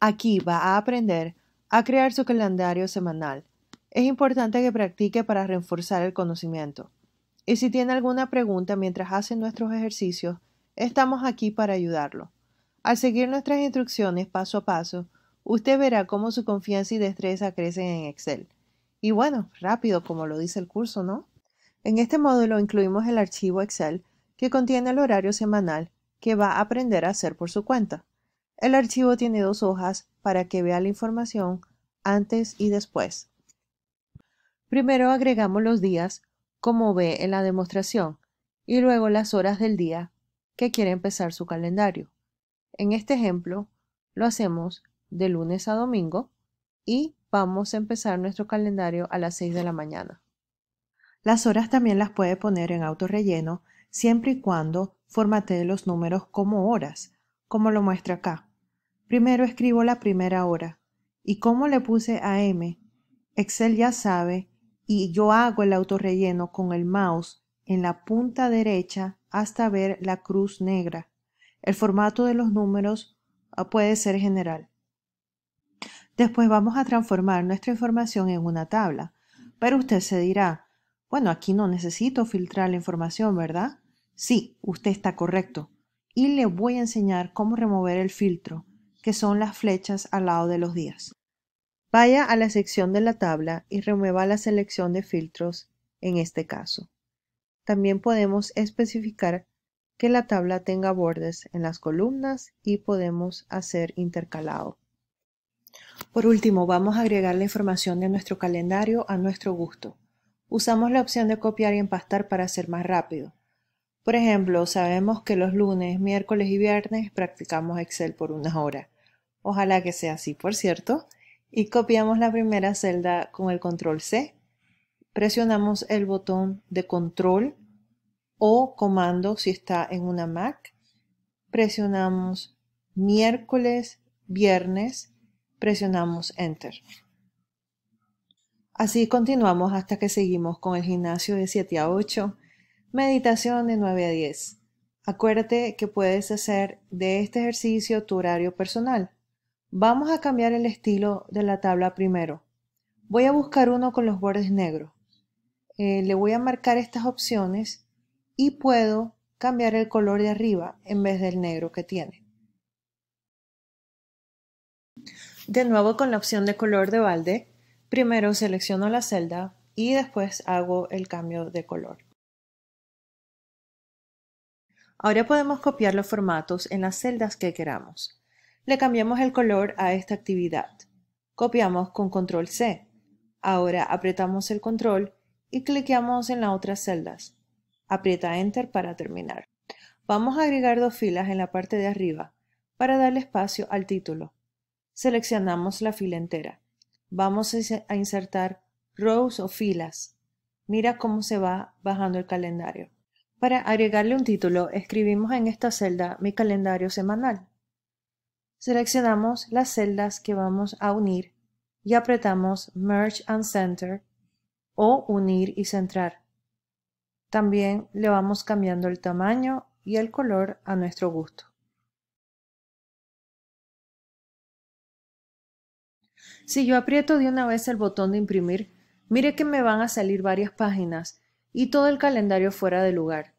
Aquí va a aprender a crear su calendario semanal. Es importante que practique para reforzar el conocimiento. Y si tiene alguna pregunta mientras hace nuestros ejercicios, estamos aquí para ayudarlo. Al seguir nuestras instrucciones paso a paso, usted verá cómo su confianza y destreza crecen en Excel. Y bueno, rápido, como lo dice el curso, ¿no? En este módulo incluimos el archivo Excel que contiene el horario semanal que va a aprender a hacer por su cuenta. El archivo tiene dos hojas para que vea la información antes y después. Primero agregamos los días, como ve en la demostración, y luego las horas del día que quiere empezar su calendario. En este ejemplo, lo hacemos de lunes a domingo y vamos a empezar nuestro calendario a las 6 de la mañana. Las horas también las puede poner en autorrelleno siempre y cuando formatee los números como horas, como lo muestra acá. Primero escribo la primera hora. Y cómo le puse a M, Excel ya sabe, y yo hago el autorrelleno con el mouse en la punta derecha hasta ver la cruz negra. El formato de los números ah, puede ser general. Después vamos a transformar nuestra información en una tabla. Pero usted se dirá, bueno, aquí no necesito filtrar la información, ¿verdad? Sí, usted está correcto. Y le voy a enseñar cómo remover el filtro que son las flechas al lado de los días. Vaya a la sección de la tabla y remueva la selección de filtros en este caso. También podemos especificar que la tabla tenga bordes en las columnas y podemos hacer intercalado. Por último, vamos a agregar la información de nuestro calendario a nuestro gusto. Usamos la opción de copiar y empastar para ser más rápido. Por ejemplo, sabemos que los lunes, miércoles y viernes practicamos Excel por una hora. Ojalá que sea así, por cierto. Y copiamos la primera celda con el control C. Presionamos el botón de control o comando si está en una Mac. Presionamos miércoles, viernes, presionamos Enter. Así continuamos hasta que seguimos con el gimnasio de 7 a 8 Meditación de 9 a 10. Acuérdate que puedes hacer de este ejercicio tu horario personal. Vamos a cambiar el estilo de la tabla primero. Voy a buscar uno con los bordes negros. Eh, le voy a marcar estas opciones y puedo cambiar el color de arriba en vez del negro que tiene. De nuevo con la opción de color de balde, primero selecciono la celda y después hago el cambio de color. Ahora podemos copiar los formatos en las celdas que queramos. Le cambiamos el color a esta actividad. Copiamos con control C. Ahora apretamos el control y cliqueamos en las otras celdas. Aprieta Enter para terminar. Vamos a agregar dos filas en la parte de arriba para darle espacio al título. Seleccionamos la fila entera. Vamos a insertar rows o filas. Mira cómo se va bajando el calendario. Para agregarle un título, escribimos en esta celda mi calendario semanal. Seleccionamos las celdas que vamos a unir y apretamos Merge and Center o Unir y Centrar. También le vamos cambiando el tamaño y el color a nuestro gusto. Si yo aprieto de una vez el botón de imprimir, mire que me van a salir varias páginas y todo el calendario fuera de lugar.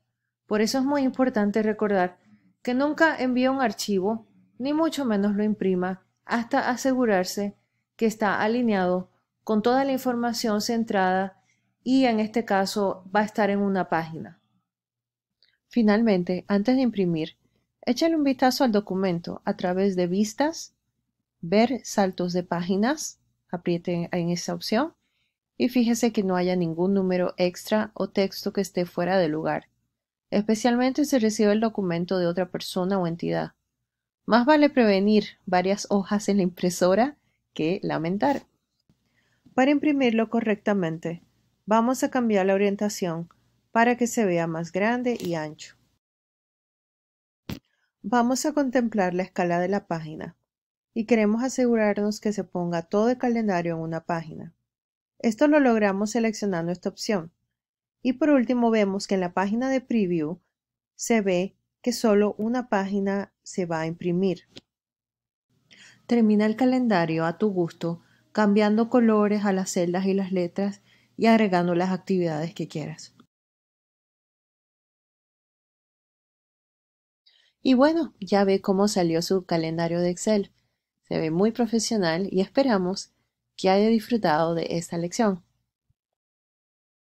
Por eso es muy importante recordar que nunca envíe un archivo, ni mucho menos lo imprima, hasta asegurarse que está alineado con toda la información centrada y en este caso va a estar en una página. Finalmente, antes de imprimir, échale un vistazo al documento a través de vistas, ver saltos de páginas, apriete en esa opción, y fíjese que no haya ningún número extra o texto que esté fuera de lugar, especialmente si recibe el documento de otra persona o entidad. Más vale prevenir varias hojas en la impresora que lamentar. Para imprimirlo correctamente, vamos a cambiar la orientación para que se vea más grande y ancho. Vamos a contemplar la escala de la página y queremos asegurarnos que se ponga todo el calendario en una página. Esto lo logramos seleccionando esta opción. Y por último vemos que en la página de preview se ve que solo una página se va a imprimir. Termina el calendario a tu gusto, cambiando colores a las celdas y las letras y agregando las actividades que quieras. Y bueno, ya ve cómo salió su calendario de Excel. Se ve muy profesional y esperamos que haya disfrutado de esta lección.